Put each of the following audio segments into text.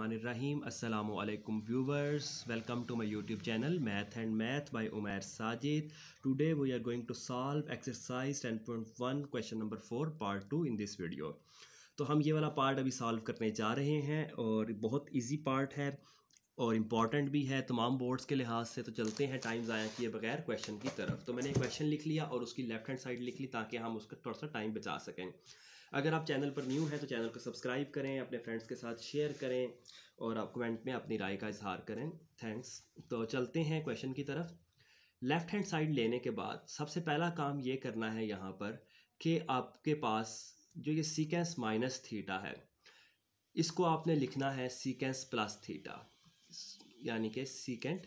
रहीम अस्सलाम वालेकुम viewers welcome to my YouTube channel math and math by Umair Sajid today we are going to solve exercise 10.1 question number four part two in this video तो हम ये वाला part अभी solve करने जा रहे हैं और बहुत ईजी पार्ट है और इम्पॉर्टेंट भी है तमाम बोर्ड्स के लिहाज से तो चलते हैं टाइम ज़ाया किए बगैर क्वेश्चन की तरफ तो मैंने क्वेश्चन लिख लिया और उसकी लेफ्ट हैंड साइड लिख ली ताकि हम उसका थोड़ा सा टाइम बचा सकें अगर आप चैनल पर न्यू हैं तो चैनल को सब्सक्राइब करें अपने फ्रेंड्स के साथ शेयर करें और आप कमेंट में अपनी राय का इजहार करें थैंक्स तो चलते हैं क्वेश्चन की तरफ लेफ़्ट हैंड साइड लेने के बाद सबसे पहला काम ये करना है यहाँ पर कि आपके पास जो ये सीकेंस माइनस थीटा है इसको आपने लिखना है सीकेंस प्लस थीटा यानी कि सीकेंट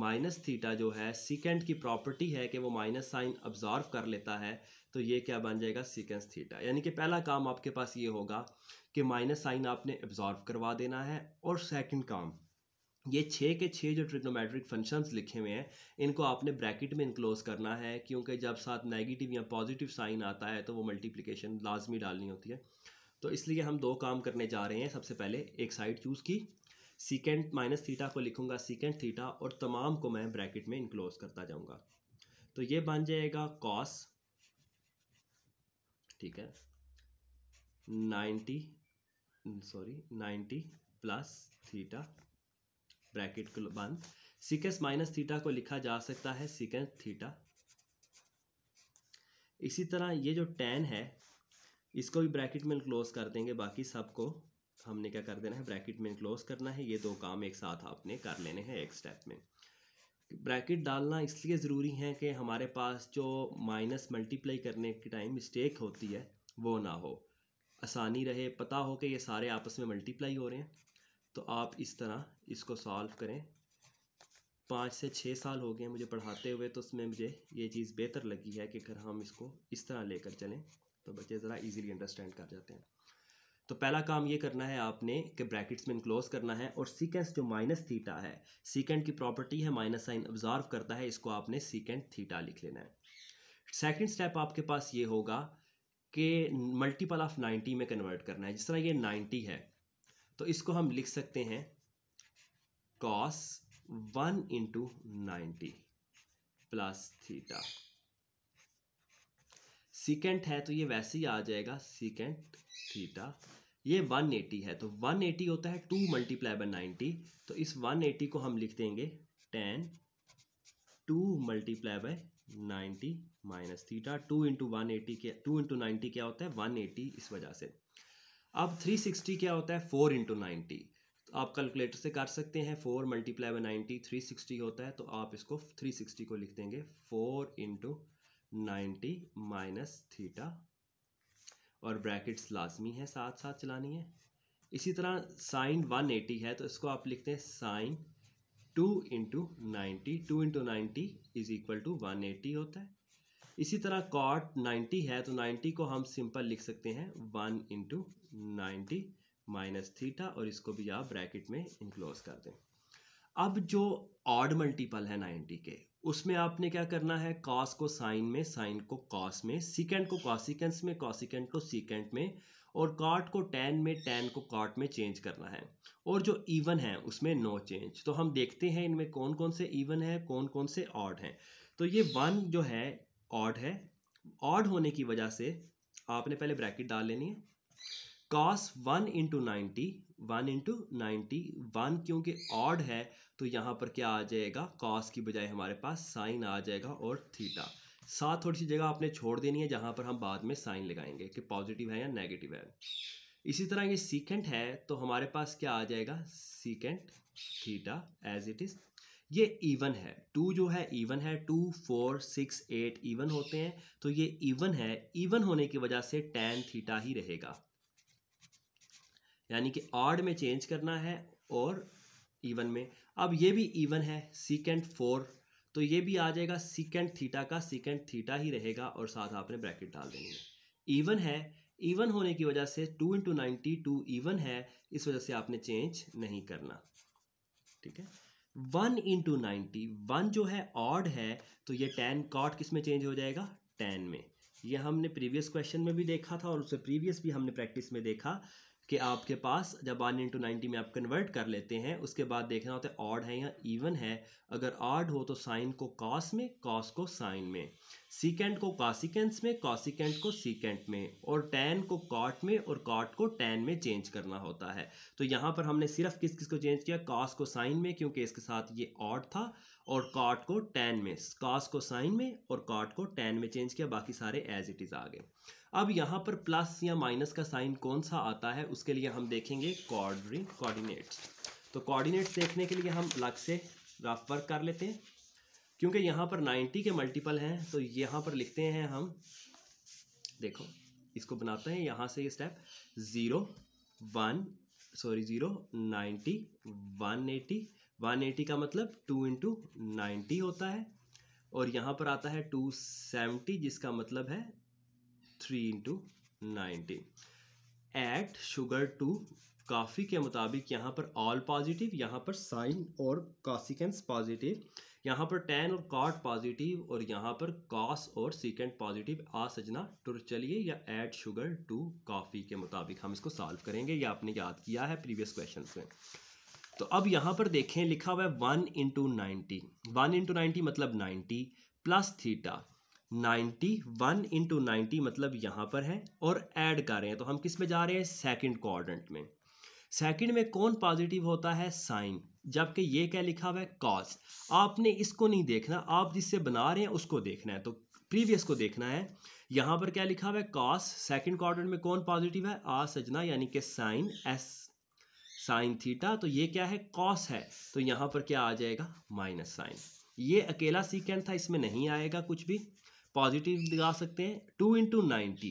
माइनस थीटा जो है सिकेंड की प्रॉपर्टी है कि वो माइनस साइन ऑब्जॉर्व कर लेता है तो ये क्या बन जाएगा सिकेंस थीटा यानी कि पहला काम आपके पास ये होगा कि माइनस साइन आपने ऑब्जॉर्व करवा देना है और सेकंड काम ये छः के छः जो ट्रिग्नोमेट्रिक फंक्शंस लिखे हुए हैं इनको आपने ब्रैकेट में इंक्लोज करना है क्योंकि जब साथ नेगेटिव या पॉजिटिव साइन आता है तो वो मल्टीप्लिकेशन लाजमी डालनी होती है तो इसलिए हम दो काम करने जा रहे हैं सबसे पहले एक साइड चूज़ की सीकेंट माइनस थीटा को लिखूंगा सीकेंट थीटा और तमाम को मैं ब्रैकेट में इंक्लोज करता जाऊंगा तो ये बन जाएगा कॉस ठीक है ninety sorry ninety plus theta bracket को बंद सिकेंस माइनस थीटा को लिखा जा सकता है सिकेंस थीटा इसी तरह ये जो टेन है इसको भी ब्रैकेट में क्लोज कर देंगे बाकी सबको हमने क्या कर देना है ब्रैकेट में क्लोज करना है ये दो काम एक साथ आपने कर लेने हैं एक स्टेप में ब्रैकेट डालना इसलिए ज़रूरी है कि हमारे पास जो माइनस मल्टीप्लाई करने के टाइम मिस्टेक होती है वो ना हो आसानी रहे पता हो कि ये सारे आपस में मल्टीप्लाई हो रहे हैं तो आप इस तरह इसको सॉल्व करें पाँच से छः साल हो गए मुझे पढ़ाते हुए तो उसमें मुझे ये चीज़ बेहतर लगी है कि अगर हम इसको इस तरह लेकर चलें तो बच्चे ज़रा इजीली अंडरस्टैंड कर जाते हैं तो पहला काम ये करना है आपने कि ब्रैकेट्स में इनक्लोज करना है और सीकेंस जो माइनस थीटा है सीकेंट की प्रॉपर्टी है माइनस साइन ऑब्जॉर्व करता है इसको आपने सीकेंट थीटा लिख लेना है सेकेंड स्टेप आपके पास ये होगा कि मल्टीपल ऑफ 90 में कन्वर्ट करना है जिस तरह ये 90 है तो इसको हम लिख सकते हैं cos one into ninety plus theta secant है तो ये वैसे ही आ जाएगा सिकेंट थीटा ये 180 है तो 180 होता है टू मल्टीप्लाई बाई नाइन्टी तो इस 180 को हम लिख देंगे tan two multiply by ninety minus theta two into one eighty क्या टू इंटू नाइन्टी क्या होता है वन एटी इस वजह से अब थ्री सिक्सटी क्या होता है फोर इंटू नाइन्टी तो आप कैलकुलेटर से कर सकते हैं four multiply by ninety three sixty होता है तो आप इसको थ्री सिक्सटी को लिख देंगे four into ninety minus theta और ब्रैकेट्स लाजमी है साथ साथ चलानी है इसी तरह साइन वन एटी है तो इसको आप लिखते हैं sine two into ninety two into ninety is equal to one eighty होता है इसी तरह कॉट नाइन्टी है तो नाइन्टी को हम सिंपल लिख सकते हैं one into ninety minus theta और इसको भी आप ब्रैकेट में इंक्लोज कर दें अब जो ऑड मल्टीपल है 90 के उसमें आपने क्या करना है कॉस को साइन में साइन को कॉस में सिकेंड को कॉसिकेंस में कॉसिकेंट को सिकेंड में और कॉट को टेन में टेन को कॉट में चेंज करना है और जो इवन है उसमें नो चेंज तो हम देखते हैं इनमें कौन कौन से इवन है कौन कौन से ऑड हैं तो ये वन जो है ऑड है ऑड होने की वजह से आपने पहले ब्रैकेट डाल लेनी है cos one into ninety one into ninety one क्योंकि ऑड है तो यहाँ पर क्या आ जाएगा कॉस की बजाय हमारे पास साइन आ जाएगा और थीटा साथ थोड़ी सी जगह आपने छोड़ देनी है जहाँ पर हम बाद में साइन लगाएंगे कि पॉजिटिव है या नेगेटिव है इसी तरह ये सीकेंट है तो हमारे पास क्या आ जाएगा secant theta as it is ये इवन है टू जो है इवन है two four six eight even होते हैं तो ये इवन है इवन होने की वजह से टेन थीटा ही रहेगा यानी कि ऑड में चेंज करना है और इवन में अब ये भी इवन है सिकेंड फोर तो ये भी आ जाएगा सिकेंड थीटा का सिकेंड थीटा ही रहेगा और साथ आपने ब्रैकेट डाल देंगे इवन है इवन होने की वजह से two into ninety two even है इस वजह से आपने चेंज नहीं करना ठीक है वन इंटू नाइन्टी वन जो है ऑड है तो ये टेन कॉट किस में चेंज हो जाएगा टेन में ये हमने प्रीवियस क्वेश्चन में भी देखा था और उससे प्रीवियस भी हमने प्रैक्टिस में देखा कि आपके पास जब वन इंटू नाइन्टी में आप कन्वर्ट कर लेते हैं उसके बाद देखना होता है ऑड है या इवन है अगर ऑड हो तो साइन को कॉस में कॉस को साइन में सीकेंट को कॉसिकेंट्स में कॉसिकेंट को सीकेंट में और टेन को कॉट में और कॉट को टेन में चेंज करना होता है तो यहाँ पर हमने सिर्फ किस किस को चेंज किया कॉस को साइन में क्योंकि इसके साथ ये ऑड था और कॉट को टेन में कॉस को साइन में और कॉट को टेन में चेंज किया बाकी सारे एज इट इज़ आ गए अब यहाँ पर प्लस या माइनस का साइन कौन सा आता है उसके लिए हम देखेंगे कॉर्डरी कोऑर्डिनेट्स तो कोऑर्डिनेट्स देखने के लिए हम अलग से रफ वर्क कर लेते हैं क्योंकि यहाँ पर नाइन्टी के मल्टीपल हैं तो यहाँ पर लिखते हैं हम देखो इसको बनाते हैं यहाँ से ये step zero one sorry zero ninety one eighty 180 का मतलब 2 इंटू नाइन्टी होता है और यहाँ पर आता है 270 जिसका मतलब है 3 into ninety add sugar to coffee के मुताबिक यहाँ पर ऑल पॉजिटिव यहाँ पर साइन और कॉसिकेंस पॉजिटिव यहाँ पर टेन और कॉट पॉजिटिव और यहाँ पर कॉस और सिकेंड पॉजिटिव आ सजना टुर तो चलिए या एट शुगर टू कॉफ़ी के मुताबिक हम इसको सॉल्व करेंगे या आपने याद किया है प्रीवियस क्वेश्चन में तो अब यहां पर देखें लिखा हुआ है one into ninety one into ninety मतलब ninety plus theta ninety one into ninety मतलब यहां पर है और ऐड कर रहे हैं तो हम किस में जा रहे हैं सेकंड क्वाड्रेंट में सेकंड में कौन पॉजिटिव होता है साइन जबकि ये क्या लिखा हुआ है कॉस आपने इसको नहीं देखना आप जिससे बना रहे हैं उसको देखना है तो प्रीवियस को देखना है यहां पर क्या लिखा हुआ है कॉस सेकंड क्वाड्रेंट में कौन पॉजिटिव है आ सजना यानी कि साइन एस साइन थीटा तो ये क्या है कॉस है तो यहाँ पर क्या आ जाएगा माइनस साइन ये अकेला सीकेंड था इसमें नहीं आएगा कुछ भी पॉजिटिव दिखा सकते हैं two into ninety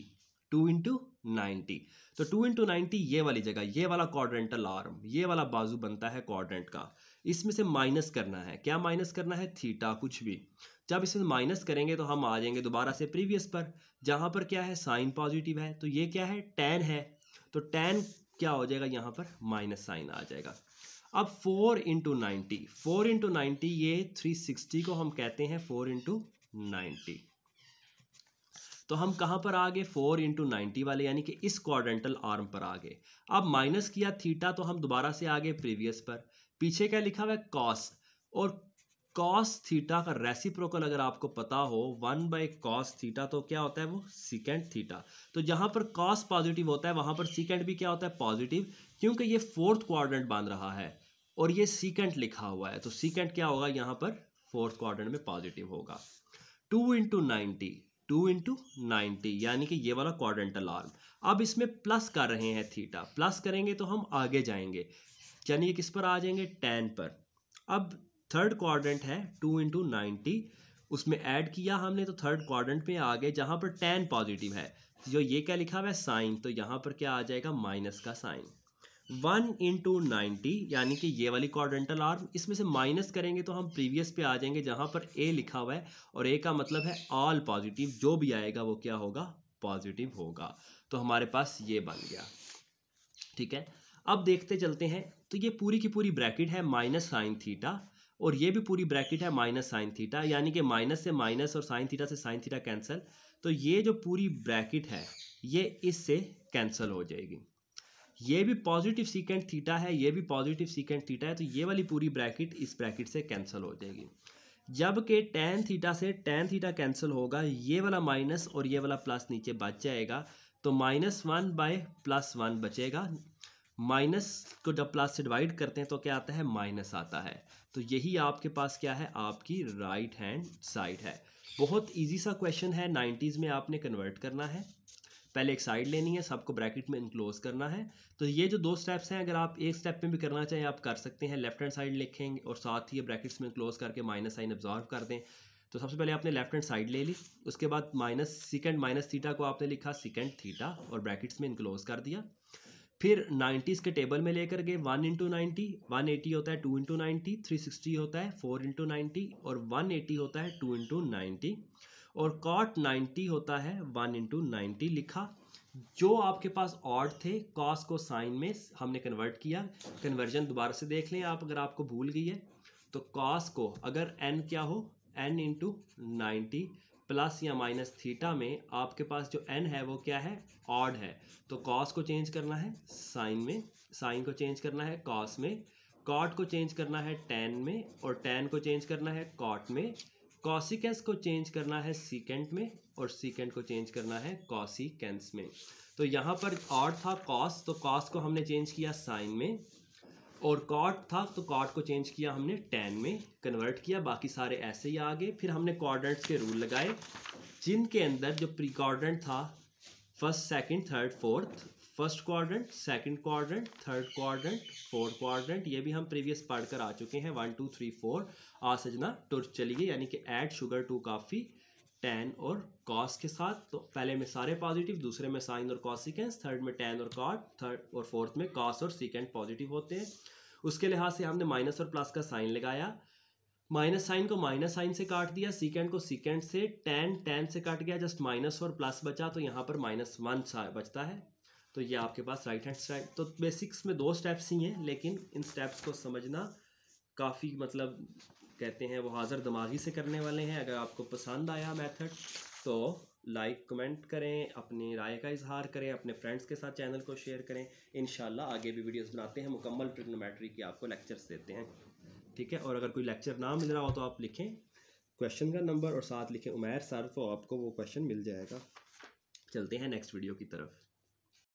two into ninety तो टू इंटू नाइन्टी ये वाली जगह ये वाला क्वाड्रेंटल आर्म ये वाला बाजू बनता है क्वाड्रेंट का इसमें से माइनस करना है क्या माइनस करना है थीटा कुछ भी जब इसमें माइनस करेंगे तो हम आ जाएंगे दोबारा से प्रीवियस पर जहाँ पर क्या है साइन पॉजिटिव है तो ये क्या है टेन है तो टेन क्या हो जाएगा यहां पर माइनस साइन आ जाएगा अब four into ninety four into ninety ये थ्री सिक्सटी को हम कहते हैं फोर इंटू नाइन्टी तो हम कहां पर आ गए फोर इंटू नाइन्टी वाले यानी कि इस क्वाड्रेंटल आर्म पर आ गए अब माइनस किया थीटा तो हम दोबारा से आ गए प्रीवियस पर पीछे क्या लिखा हुआ है कॉस और कॉस थीटा का रेसिप्रोकल अगर आपको पता हो वन बाई कॉस थीटा तो क्या होता है वो सिकेंड थीटा तो जहां पर कॉस पॉजिटिव होता है वहां पर सिकेंड भी क्या होता है पॉजिटिव क्योंकि ये फोर्थ क्वाड्रेंट बांध रहा है और ये सिकेंड लिखा हुआ है तो सिकेंड क्या होगा यहाँ पर फोर्थ क्वाड्रेंट में पॉजिटिव होगा two into ninety two into ninety यानी कि ये वाला क्वाड्रेंटल आर्म अब इसमें प्लस कर रहे हैं थीटा प्लस करेंगे तो हम आगे जाएंगे यानी किस पर आ जाएंगे टेन पर अब थर्ड क्वाड्रेंट है टू इंटू नाइन्टी उसमें ऐड किया हमने तो थर्ड क्वाड्रेंट में आ गए जहाँ पर टेन पॉजिटिव है जो तो ये क्या लिखा हुआ है साइन तो यहाँ पर क्या आ जाएगा माइनस का साइन वन इंटू नाइन्टी यानी कि ये वाली क्वाड्रेंटल आर्म इसमें से माइनस करेंगे तो हम प्रीवियस पे आ जाएंगे जहाँ पर ए लिखा हुआ है और ए का मतलब है ऑल पॉजिटिव जो भी आएगा वो क्या होगा पॉजिटिव होगा तो हमारे पास ये बन गया ठीक है अब देखते चलते हैं तो ये पूरी की पूरी ब्रैकेट है माइनस साइन थीटा और ये भी पूरी ब्रैकेट है माइनस साइन थीटा यानी कि माइनस से माइनस और साइन थीटा से साइन थीटा कैंसिल तो ये जो पूरी ब्रैकेट है ये इससे कैंसिल हो जाएगी ये भी पॉजिटिव सीकेंट थीटा है ये भी पॉजिटिव सीकेंट थीटा है तो ये वाली पूरी ब्रैकेट इस ब्रैकेट से कैंसिल हो जाएगी जबकि टेन थीटा से टेन थीटा कैंसिल होगा ये वाला माइनस और ये वाला प्लस नीचे बच जाएगा तो minus one by plus one बचेगा माइनस को जब प्लस से डिवाइड करते हैं तो क्या आता है माइनस आता है तो यही आपके पास क्या है आपकी राइट हैंड साइड है बहुत इजी सा क्वेश्चन है नाइन्टीज़ में आपने कन्वर्ट करना है पहले एक साइड लेनी है सबको ब्रैकेट में इंक्लोज करना है तो ये जो दो स्टेप्स हैं अगर आप एक स्टेप में भी करना चाहें आप कर सकते हैं लेफ्ट हैंड साइड लिखेंगे और साथ ही ब्रैकेट्स में इंक्लोज करके माइनस साइन ऑब्जॉर्व कर दें तो सबसे पहले आपने लेफ्ट हैंड साइड ले ली उसके बाद माइनस सिकेंड माइनस थीटा को आपने लिखा सिकेंड थीटा और ब्रैकेट्स में इंक्लोज कर दिया फिर 90s के टेबल में लेकर गए one into ninety one eighty होता है two into ninety three sixty होता है फोर इंटू नाइन्टी और वन एटी होता है टू इंटू नाइन्टी और कॉट नाइन्टी होता है वन इंटू नाइन्टी लिखा जो आपके पास ऑड थे कॉस को साइन में हमने कन्वर्ट किया कन्वर्जन दोबारा से देख लें आप अगर आपको भूल गई है तो कॉस को अगर एन क्या हो एन इंटू नाइन्टी प्लस या माइनस थीटा में आपके पास जो एन है वो क्या है ऑड है तो कॉस को चेंज करना है साइन में साइन को चेंज करना है कॉस में कॉट को चेंज करना है टेन में और टेन को चेंज करना है कॉट में कॉसिकेंस को चेंज करना है सीकेंट में और सीकेंट को चेंज करना है कॉसिकेंस में तो यहाँ पर ऑड था कॉस तो कॉस को हमने चेंज किया साइन में और कॉट था तो कॉट को चेंज किया हमने टेन में कन्वर्ट किया बाकी सारे ऐसे ही आ गए फिर हमने कॉर्डेंट्स के रूल लगाए जिनके अंदर जो प्री कॉर्डेंट था first second third fourth first quadrant second quadrant third quadrant fourth quadrant ये भी हम प्रीवियस पढ़ कर आ चुके हैं वन टू थ्री फोर आ सजना टुर चलिए यानी कि add sugar to coffee tan और कॉस के साथ तो पहले में सारे पॉजिटिव दूसरे में साइन और कॉस सिकेंस थर्ड में टेन और कॉट थर्ड और फोर्थ में कॉस और सिकेंड पॉजिटिव होते हैं उसके लिहाज से हमने माइनस और प्लस का साइन लगाया माइनस साइन को माइनस साइन से काट दिया सीकेंड को सीकेंड से टेन टेन से काट गया जस्ट माइनस और प्लस बचा तो यहाँ पर माइनस वन बचता है तो ये आपके पास राइट हैंड साइड तो बेसिक्स में दो स्टेप्स ही हैं लेकिन इन स्टेप्स को समझना काफ़ी मतलब कहते हैं वो हाजिर दिमागी से करने वाले हैं अगर आपको पसंद आया मेथड तो लाइक कमेंट करें अपनी राय का इजहार करें अपने फ्रेंड्स के साथ चैनल को शेयर करें इन आगे भी वीडियोस बनाते हैं मुकम्मल ट्रिग्नोमेट्री की आपको लेक्चर्स देते हैं ठीक है और अगर कोई लेक्चर ना मिल रहा हो तो आप लिखें क्वेश्चन का नंबर और साथ लिखें उमैर सर तो आपको वो क्वेश्चन मिल जाएगा चलते हैं नेक्स्ट वीडियो की तरफ